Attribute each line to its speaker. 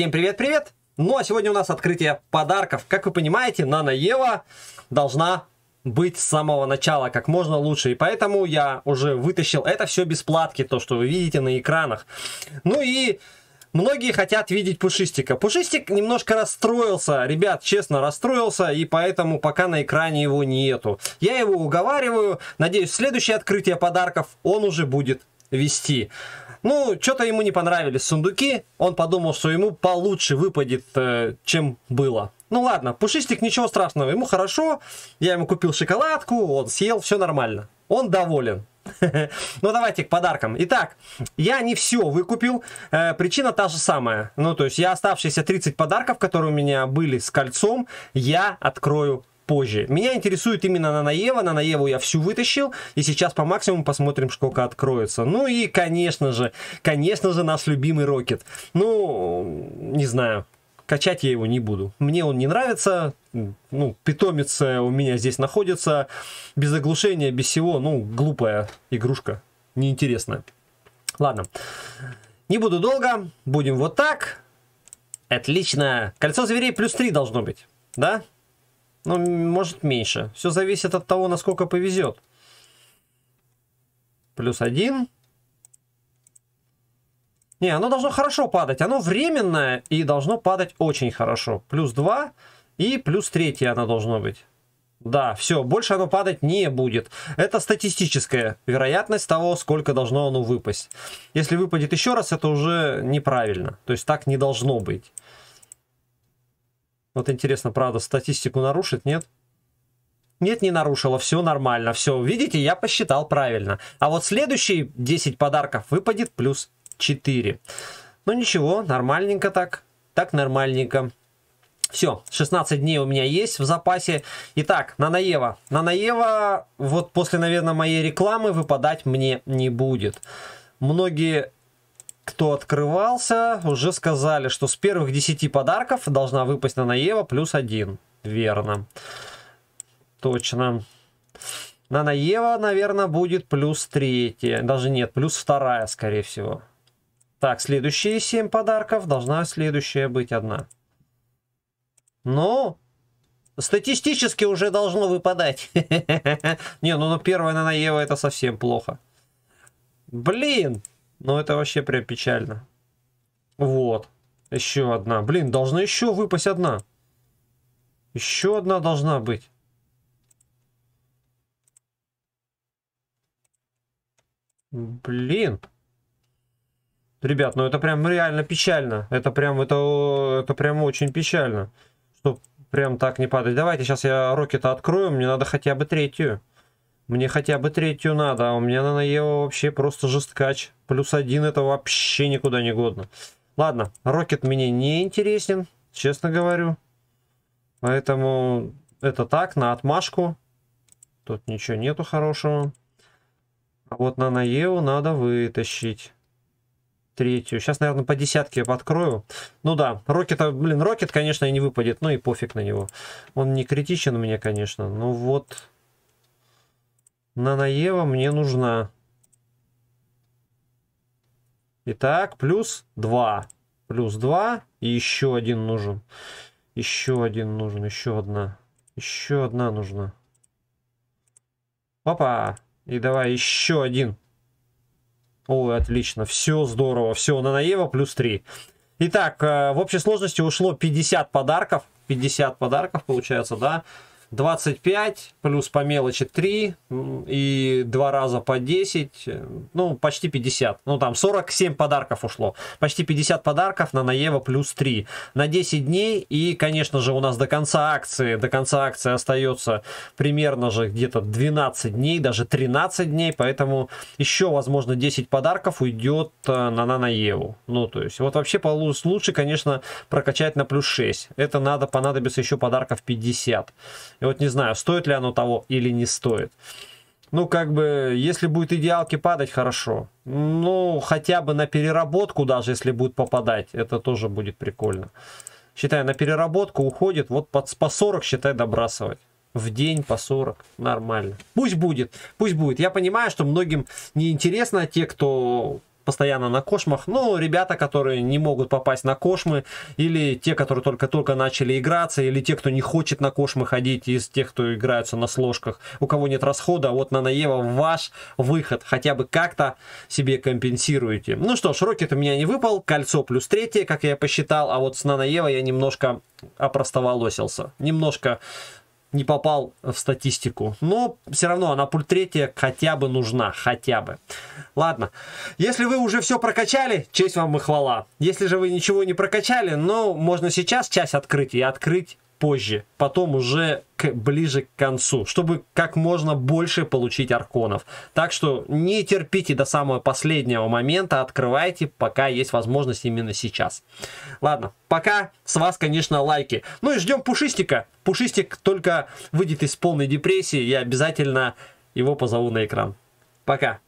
Speaker 1: Всем привет-привет! Ну а сегодня у нас открытие подарков. Как вы понимаете, Нана Ева должна быть с самого начала как можно лучше. И поэтому я уже вытащил это все бесплатки, то, что вы видите на экранах. Ну и многие хотят видеть Пушистика. Пушистик немножко расстроился, ребят, честно расстроился, и поэтому пока на экране его нету. Я его уговариваю, надеюсь, следующее открытие подарков он уже будет вести. Ну, что-то ему не понравились сундуки. Он подумал, что ему получше выпадет, э, чем было. Ну ладно, пушистик, ничего страшного, ему хорошо. Я ему купил шоколадку, он съел, все нормально. Он доволен. Ну давайте к подаркам. Итак, я не все выкупил. Э, причина та же самая. Ну то есть я оставшиеся 30 подарков, которые у меня были с кольцом, я открою позже. Меня интересует именно Нанаева. Нанаеву я всю вытащил. И сейчас по максимуму посмотрим, сколько откроется. Ну и, конечно же, конечно же, наш любимый Рокет. Ну, не знаю. Качать я его не буду. Мне он не нравится. Ну, питомец у меня здесь находится. Без оглушения, без всего. Ну, глупая игрушка. Неинтересная. Ладно. Не буду долго. Будем вот так. Отлично. Кольцо зверей плюс 3 должно быть. Да? Ну, может меньше. Все зависит от того, насколько повезет. Плюс один. Не, оно должно хорошо падать. Оно временное и должно падать очень хорошо. Плюс два и плюс третье оно должно быть. Да, все, больше оно падать не будет. Это статистическая вероятность того, сколько должно оно выпасть. Если выпадет еще раз, это уже неправильно. То есть так не должно быть. Вот интересно, правда, статистику нарушит, нет? Нет, не нарушила, все нормально, все, видите, я посчитал правильно. А вот следующие 10 подарков выпадет плюс 4. Ну ничего, нормальненько так, так нормальненько. Все, 16 дней у меня есть в запасе. Итак, Нанаева. Нанаева вот после, наверное, моей рекламы выпадать мне не будет. Многие кто открывался, уже сказали, что с первых 10 подарков должна выпасть на Наева плюс один, Верно. Точно. На Наева, наверное, будет плюс третья, Даже нет, плюс вторая, скорее всего. Так, следующие 7 подарков. Должна следующая быть одна. Ну, статистически уже должно выпадать. Не, ну, ну первая на Наева это совсем плохо. Блин, ну, это вообще прям печально. Вот. Еще одна. Блин, должна еще выпасть одна. Еще одна должна быть. Блин. Ребят, ну это прям реально печально. Это прям, это, это прям очень печально. Что прям так не падать. Давайте сейчас я рокета открою. Мне надо хотя бы третью. Мне хотя бы третью надо, а у меня на наело вообще просто жесткач. Плюс один это вообще никуда не годно. Ладно, Рокет мне не интересен, честно говорю. Поэтому это так, на отмашку. Тут ничего нету хорошего. А вот на Наеу надо вытащить третью. Сейчас, наверное, по десятке я подкрою. Ну да, Рокета, блин, Рокет, конечно, и не выпадет, ну и пофиг на него. Он не критичен мне, конечно, но вот Нанаева мне нужна. Итак, плюс 2. Плюс 2. И еще один нужен. Еще один нужен. Еще одна. Еще одна нужна. Опа. И давай еще один. Ой, отлично. Все здорово. Все, Нанаева плюс 3. Итак, э, в общей сложности ушло 50 подарков. 50 подарков получается, да? 25, плюс по мелочи 3 и два раза по 10, э, ну, почти 50. Ну, там 47 подарков ушло. Почти 50 подарков на Наева плюс 3 на 10 дней. И, конечно же, у нас до конца акции, до конца акции остается примерно же где-то 12 дней, даже 13 дней. Поэтому еще, возможно, 10 подарков уйдет э, на Нанаеву. Ну, то есть, вот вообще лучше, конечно, прокачать на плюс 6. Это надо понадобится еще подарков 50. И вот не знаю, стоит ли оно того или не стоит. Ну, как бы, если будет идеалки падать, хорошо. Ну, хотя бы на переработку, даже если будет попадать, это тоже будет прикольно. Считай, на переработку уходит, вот под, по 40, считай, добрасывать. В день по 40. Нормально. Пусть будет, пусть будет. Я понимаю, что многим неинтересно, а те, кто постоянно на кошмах. Ну, ребята, которые не могут попасть на кошмы, или те, которые только-только начали играться, или те, кто не хочет на кошмы ходить из тех, кто играются на сложках, у кого нет расхода, вот на Наева ваш выход. Хотя бы как-то себе компенсируете. Ну что ж, Рокет у меня не выпал, кольцо плюс третье, как я посчитал, а вот с Нанаева я немножко опростоволосился. Немножко не попал в статистику. Но все равно она пульт третья хотя бы нужна, хотя бы. Ладно, если вы уже все прокачали, честь вам и хвала. Если же вы ничего не прокачали, ну, можно сейчас часть открыть и открыть позже, потом уже к, ближе к концу, чтобы как можно больше получить арконов. Так что не терпите до самого последнего момента, открывайте, пока есть возможность именно сейчас. Ладно, пока с вас, конечно, лайки. Ну и ждем Пушистика. Пушистик только выйдет из полной депрессии, я обязательно его позову на экран. Пока.